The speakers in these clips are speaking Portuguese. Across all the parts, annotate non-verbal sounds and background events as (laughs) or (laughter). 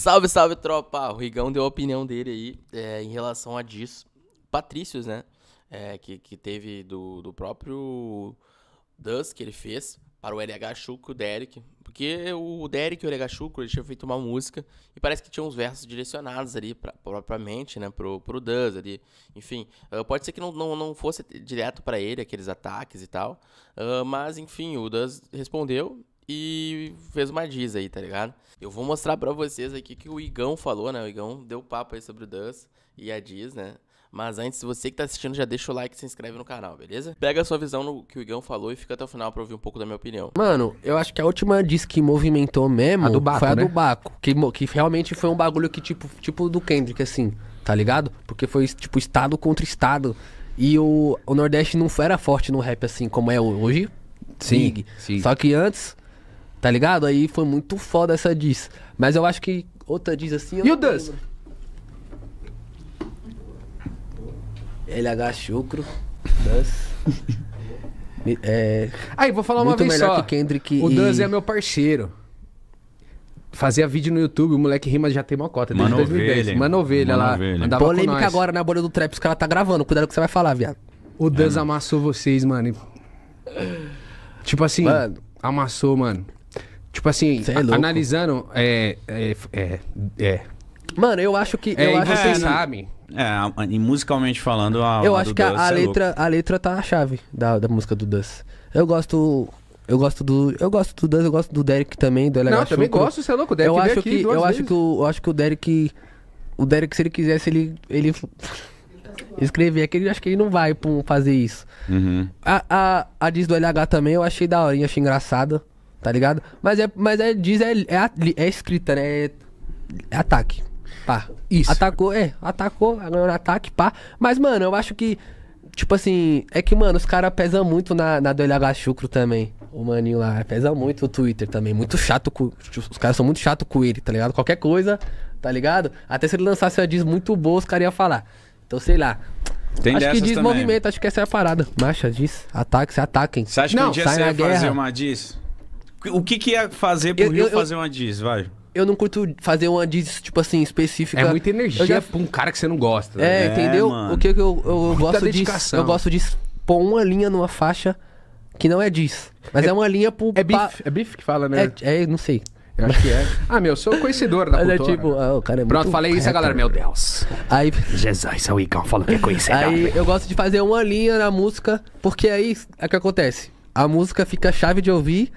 Salve, salve, tropa! O Rigão deu a opinião dele aí é, em relação a disso. Patrícios, né? É, que, que teve do, do próprio Dust que ele fez para o LH Chuco, o Derek. Porque o Derek e o LH Chuco, ele tinha feito uma música e parece que tinha uns versos direcionados ali pra, propriamente, né, pro, pro Duz ali. Enfim, uh, pode ser que não, não, não fosse direto para ele aqueles ataques e tal, uh, mas enfim, o Duz respondeu e fez uma diz aí, tá ligado? Eu vou mostrar para vocês aqui que o Igão falou, né? O Igão deu papo aí sobre o Dance e a diz, né? Mas antes, você que tá assistindo, já deixa o like e se inscreve no canal, beleza? Pega a sua visão no que o Igão falou e fica até o final pra ouvir um pouco da minha opinião. Mano, eu acho que a última diz que movimentou mesmo a do Baco, foi a né? do Baco. Que, que realmente foi um bagulho que, tipo, tipo do Kendrick, assim, tá ligado? Porque foi, tipo, estado contra estado. E o, o Nordeste não era forte no rap assim como é hoje. Sim, sim. Só que antes, Tá ligado? Aí foi muito foda essa diz. Mas eu acho que outra diz assim. E o Dust? LH Chucro. Dust. (laughs) é, Aí, vou falar uma vez só. Que Kendrick o e... é meu parceiro. Fazia vídeo no YouTube, o moleque rima já tem mocota desde Mano 2010. Ovelha. Mano Ovelha Mano lá. Ovelha. Andava Polêmica agora na bolha do trap, os caras tá gravando. Cuidado com o que você vai falar, viado. O Dust é, amassou vocês, mano. Tipo assim, mano. amassou, mano. Tipo assim, é analisando. É, é, é, é. Mano, eu acho que. É, eu e acho vocês que... sabem. É, e musicalmente falando, a, Eu a acho que a, é a letra, a letra tá a chave da, da música do Dance. Eu gosto. Eu gosto do. Eu gosto do Dance, eu gosto do Derek também, do Elega Não, também gosto, você é louco, o Derek. Eu acho que. Eu vezes. acho que, o, eu acho que o Derek. O Derek, se ele quisesse, ele. ele... (laughs) escrever aqui, é acho que ele não vai pum, fazer isso. Uhum. A, a, a diz do LH também eu achei da horinha, achei engraçada. Tá ligado? Mas é, mas é diz, é, é, é escrita, né? É, é ataque. Pá. Isso. Atacou, é, atacou, agora ataque, pá. Mas, mano, eu acho que. Tipo assim, é que, mano, os caras pesam muito na, na do LH Chucro também. O maninho lá, pesa muito o Twitter também. Muito chato com. Os caras são muito chato com ele, tá ligado? Qualquer coisa, tá ligado? Até se ele lançasse uma diz muito boa, os caras iam falar. Então, sei lá. Tem acho que diz também. movimento, acho que essa é a parada. Marcha, diz. Ataque, se ataquem. Você acha que Não, um dia sai você ia guerra. fazer uma diz? O que, que ia é fazer pro eu, Rio eu, fazer eu, uma diz, vai? Eu não curto fazer uma diz, tipo assim, específica. É muita energia já... pra um cara que você não gosta. É, né? entendeu? É, o que eu, eu, gosto de. Eu gosto de pôr uma linha numa faixa que não é diz. Mas é, é uma linha pro. É bife, pa... é bife que fala, né? É, é não sei. Eu acho que é. Ah, meu, sou conhecedor da Mas é cultura. É tipo, ah, o cara é Pronto, falei isso, a galera, meu Deus. Aí, Jesus, é o Igão falou que é conhecedor. Aí eu gosto de fazer uma linha na música, porque aí é que acontece. A música fica chave de ouvir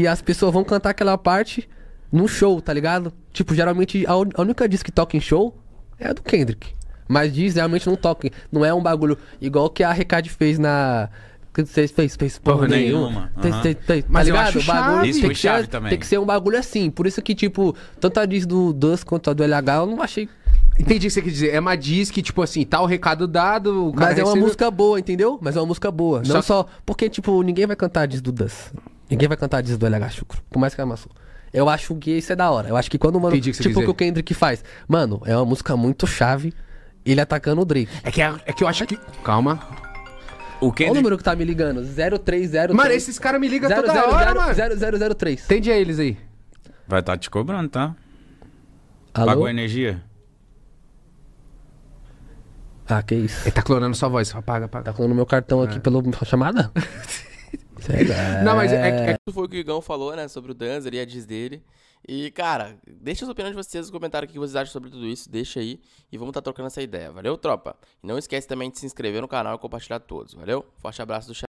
e as pessoas vão cantar aquela parte no show, tá ligado? Tipo, geralmente a, un... a única disco que toca em show é a do Kendrick. Mas diz realmente não toca. Não é um bagulho igual que a Recade fez na. vocês fez, fez porra, porra nenhuma. uhum. tem, tem, Mas tá ligado? Bagulho, isso tem, que ser, também. tem que ser um bagulho assim. Por isso que, tipo, tanto a diz do Dust quanto a do LH, eu não achei. Entendi o que você quer dizer. É uma diz que, tipo assim, tá o recado dado. O cara Mas recebe... é uma música boa, entendeu? Mas é uma música boa. Só não só. Porque, tipo, ninguém vai cantar a diz do Dust. Ninguém vai cantar Diz do LH Chucro, por mais que é uma Eu acho que isso é da hora. Eu acho que quando o mano. que você tipo o que o Kendrick faz. Mano, é uma música muito chave. Ele atacando o Drake. É que, é, é que eu acho que. Calma. O Kendrick... Olha o número que tá me ligando. 0303. Mano, esses caras me ligam toda hora, 0, mano. 0003. Entende a eles aí. Vai estar tá te cobrando, tá? Alô? Pagou a energia? Ah, que isso. Ele tá clonando sua voz. Apaga, apaga. Tá clonando meu cartão aqui é. pela chamada? (laughs) Será? Não, mas é, é, foi o que o Igão falou, né? Sobre o Danzer e a diz dele. E, cara, deixa as opiniões de vocês, comentários o que vocês acham sobre tudo isso, deixa aí e vamos estar tá trocando essa ideia, valeu, tropa? E não esquece também de se inscrever no canal e compartilhar todos, valeu? Forte abraço do chat.